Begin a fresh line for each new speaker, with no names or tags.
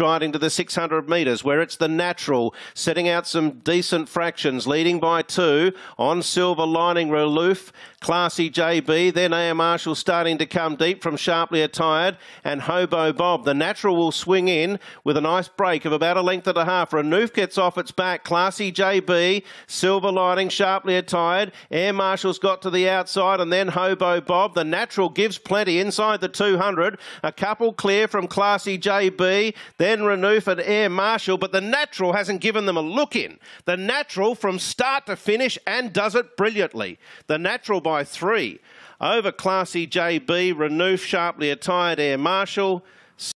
striding to the 600 metres where it's the natural, setting out some decent fractions, leading by two on Silver Lining Relief, Classy JB, then A.M. Marshall starting to come deep from Sharply Attired and Hobo Bob. The natural will swing in with a nice break of about a length and a half. Renouf gets off its back, Classy JB, Silver Lining, Sharply Attired, Air marshal has got to the outside and then Hobo Bob. The natural gives plenty inside the 200, a couple clear from Classy JB, then Renouf and Air Marshal, but the natural hasn't given them a look in. The natural from start to finish and does it brilliantly. The natural by three. Over Classy JB, Renouf sharply attired Air Marshal.